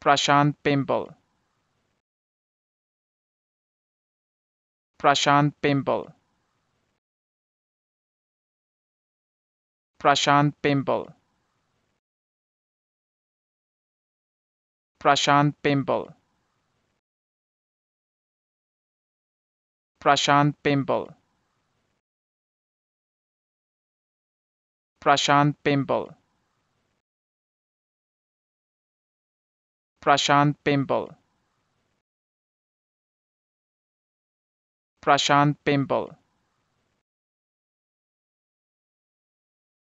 Prashant Pimple Prashant Pimple Prashant Pimple Prashant Pimple Prashant Pimple Prashant Pimple Prashant Pimple Prashant Pimple